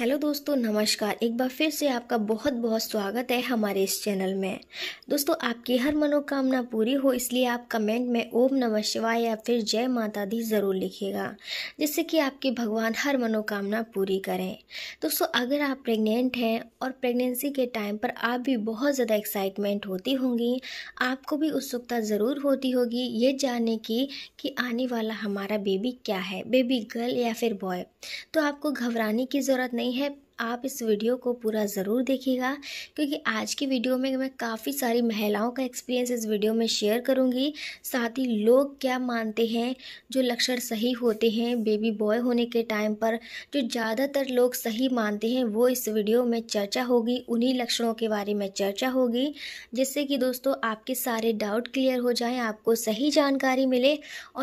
Hello दोस्तों नमस्कार एक बार फिर से आपका बहुत बहुत स्वागत है हमारे इस चैनल में दोस्तों आपकी हर मनोकामना पूरी हो इसलिए आप कमेंट में ओम नमः शिवाय या फिर जय माता दी ज़रूर लिखिएगा जिससे कि आपके भगवान हर मनोकामना पूरी करें दोस्तों अगर आप प्रेग्नेंट हैं और प्रेगनेंसी के टाइम पर आप भी बहुत ज़्यादा एक्साइटमेंट होती होंगी आपको भी उत्सुकता ज़रूर होती होगी ये जानने की कि आने वाला हमारा बेबी क्या है बेबी गर्ल या फिर बॉय तो आपको घबराने की ज़रूरत नहीं Hip. आप इस वीडियो को पूरा ज़रूर देखिएगा क्योंकि आज की वीडियो में मैं काफ़ी सारी महिलाओं का एक्सपीरियंस इस वीडियो में शेयर करूँगी साथ ही लोग क्या मानते हैं जो लक्षण सही होते हैं बेबी बॉय होने के टाइम पर जो ज़्यादातर लोग सही मानते हैं वो इस वीडियो में चर्चा होगी उन्हीं लक्षणों के बारे में चर्चा होगी जिससे कि दोस्तों आपके सारे डाउट क्लियर हो जाएँ आपको सही जानकारी मिले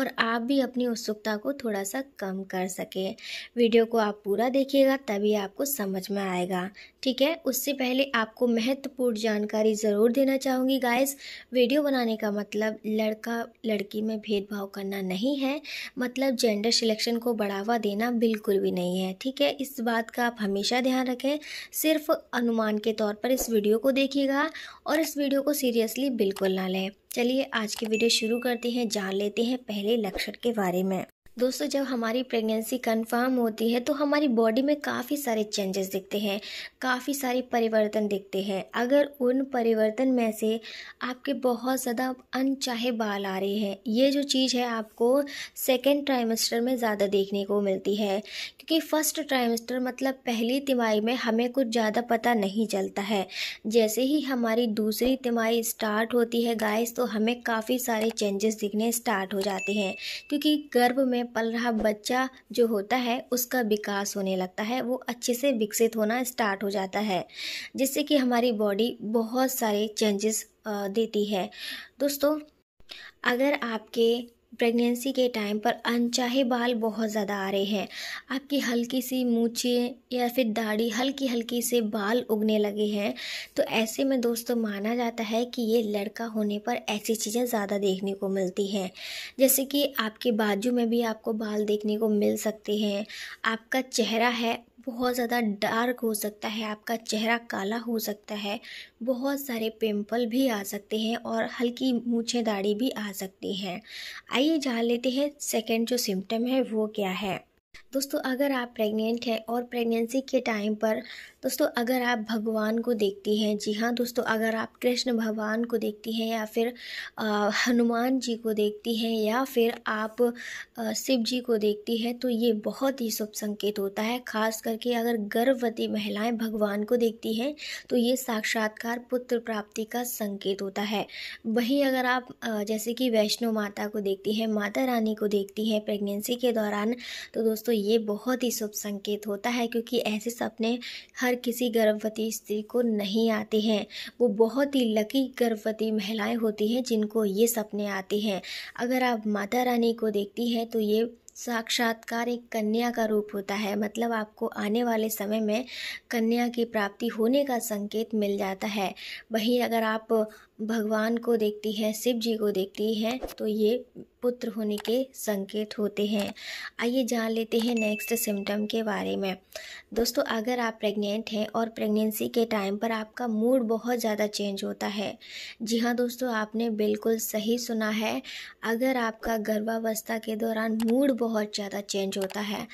और आप भी अपनी उत्सुकता को थोड़ा सा कम कर सकें वीडियो को आप पूरा देखिएगा तभी आपको समझ समझ में आएगा ठीक है उससे पहले आपको महत्वपूर्ण जानकारी ज़रूर देना चाहूँगी गाइस वीडियो बनाने का मतलब लड़का लड़की में भेदभाव करना नहीं है मतलब जेंडर सिलेक्शन को बढ़ावा देना बिल्कुल भी नहीं है ठीक है इस बात का आप हमेशा ध्यान रखें सिर्फ अनुमान के तौर पर इस वीडियो को देखिएगा और इस वीडियो को सीरियसली बिल्कुल ना लें चलिए आज की वीडियो शुरू करते हैं जान लेते हैं पहले लक्षण के बारे में दोस्तों जब हमारी प्रेगनेंसी कंफर्म होती है तो हमारी बॉडी में काफ़ी सारे चेंजेस दिखते हैं काफ़ी सारे परिवर्तन दिखते हैं अगर उन परिवर्तन में से आपके बहुत ज़्यादा अनचाहे बाल आ रहे हैं ये जो चीज़ है आपको सेकेंड ट्राइमेस्टर में ज़्यादा देखने को मिलती है क्योंकि फ़र्स्ट ट्राइमेस्टर मतलब पहली तिमाही में हमें कुछ ज़्यादा पता नहीं चलता है जैसे ही हमारी दूसरी तिमाही स्टार्ट होती है गाइस तो हमें काफ़ी सारे चेंजेस दिखने स्टार्ट हो जाते हैं क्योंकि गर्भ में पल रहा बच्चा जो होता है उसका विकास होने लगता है वो अच्छे से विकसित होना स्टार्ट हो जाता है जिससे कि हमारी बॉडी बहुत सारे चेंजेस देती है दोस्तों अगर आपके प्रेगनेंसी के टाइम पर अनचाहे बाल बहुत ज़्यादा आ रहे हैं आपकी हल्की सी मूछे या फिर दाढ़ी हल्की हल्की से बाल उगने लगे हैं तो ऐसे में दोस्तों माना जाता है कि ये लड़का होने पर ऐसी चीज़ें ज़्यादा देखने को मिलती हैं जैसे कि आपके बाजू में भी आपको बाल देखने को मिल सकते हैं आपका चेहरा है बहुत ज़्यादा डार्क हो सकता है आपका चेहरा काला हो सकता है बहुत सारे पिंपल भी आ सकते हैं और हल्की मूछे दाढ़ी भी आ सकती हैं आइए जान लेते हैं सेकेंड जो सिम्टम है वो क्या है दोस्तों अगर आप प्रेग्नेंट हैं और प्रेगनेंसी के टाइम पर दोस्तों अगर आप भगवान को देखती हैं जी हाँ दोस्तों अगर आप कृष्ण भगवान को देखती हैं या फिर हनुमान जी को देखती हैं या फिर आप शिव जी को देखती हैं तो ये बहुत ही शुभ संकेत होता है खास करके अगर गर्भवती महिलाएं भगवान को देखती हैं तो ये साक्षात्कार पुत्र प्राप्ति का संकेत होता है वहीं अगर आप जैसे कि वैष्णो माता को देखती हैं माता रानी को देखती हैं प्रेगनेंसी के दौरान तो दोस्तों ये बहुत ही शुभ संकेत होता है क्योंकि ऐसे सपने हर किसी गर्भवती स्त्री को नहीं आते हैं वो बहुत ही लकी गर्भवती महिलाएं होती हैं जिनको ये सपने आते हैं अगर आप माता रानी को देखती हैं तो ये साक्षात्कार एक कन्या का रूप होता है मतलब आपको आने वाले समय में कन्या की प्राप्ति होने का संकेत मिल जाता है वहीं अगर आप भगवान को देखती हैं शिव जी को देखती हैं तो ये पुत्र होने के संकेत होते हैं आइए जान लेते हैं नेक्स्ट सिम्टम के बारे में दोस्तों अगर आप प्रेग्नेंट हैं और प्रेगनेंसी के टाइम पर आपका मूड बहुत ज़्यादा चेंज होता है जी हाँ दोस्तों आपने बिल्कुल सही सुना है अगर आपका गर्भावस्था के दौरान मूड बहुत ज़्यादा चेंज होता है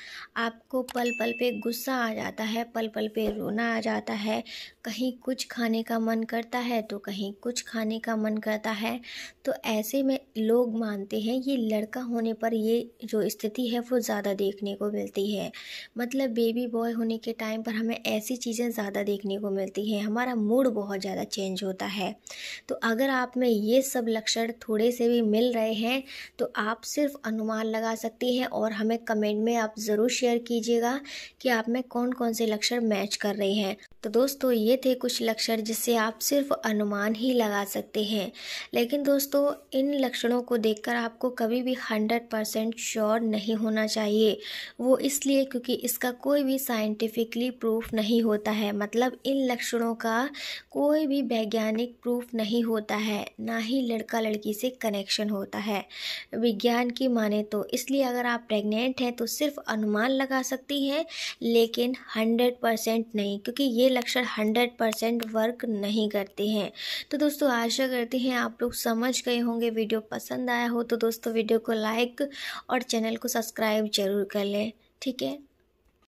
आपको पल पल पे गुस्सा आ जाता है पल पल पे रोना आ जाता है कहीं कुछ खाने का मन करता है तो कहीं कुछ खाने का मन करता है तो ऐसे में लोग मानते हैं हैं ये लड़का होने पर ये जो स्थिति है वो ज़्यादा देखने को मिलती है मतलब बेबी बॉय होने के टाइम पर हमें ऐसी चीज़ें ज़्यादा देखने को मिलती हैं हमारा मूड बहुत ज़्यादा चेंज होता है तो अगर आप में ये सब लक्षण थोड़े से भी मिल रहे हैं तो आप सिर्फ अनुमान लगा सकती हैं और हमें कमेंट में आप ज़रूर शेयर कीजिएगा कि आप में कौन कौन से लक्षण मैच कर रहे हैं तो दोस्तों ये थे कुछ लक्षण जिससे आप सिर्फ अनुमान ही लगा सकते हैं लेकिन दोस्तों इन लक्षणों को देखकर आपको कभी भी हंड्रेड परसेंट श्योर नहीं होना चाहिए वो इसलिए क्योंकि इसका कोई भी साइंटिफिकली प्रूफ नहीं होता है मतलब इन लक्षणों का कोई भी वैज्ञानिक प्रूफ नहीं होता है ना ही लड़का लड़की से कनेक्शन होता है विज्ञान की माने तो इसलिए अगर आप प्रेग्नेंट हैं तो सिर्फ अनुमान लगा सकती हैं लेकिन हंड्रेड परसेंट नहीं क्योंकि ये लक्षण हंड्रेड परसेंट वर्क नहीं करते हैं तो दोस्तों आशा करते हैं आप लोग समझ गए होंगे वीडियो पसंद आया हो तो दोस्तों वीडियो को लाइक और चैनल को सब्सक्राइब जरूर कर लें ठीक है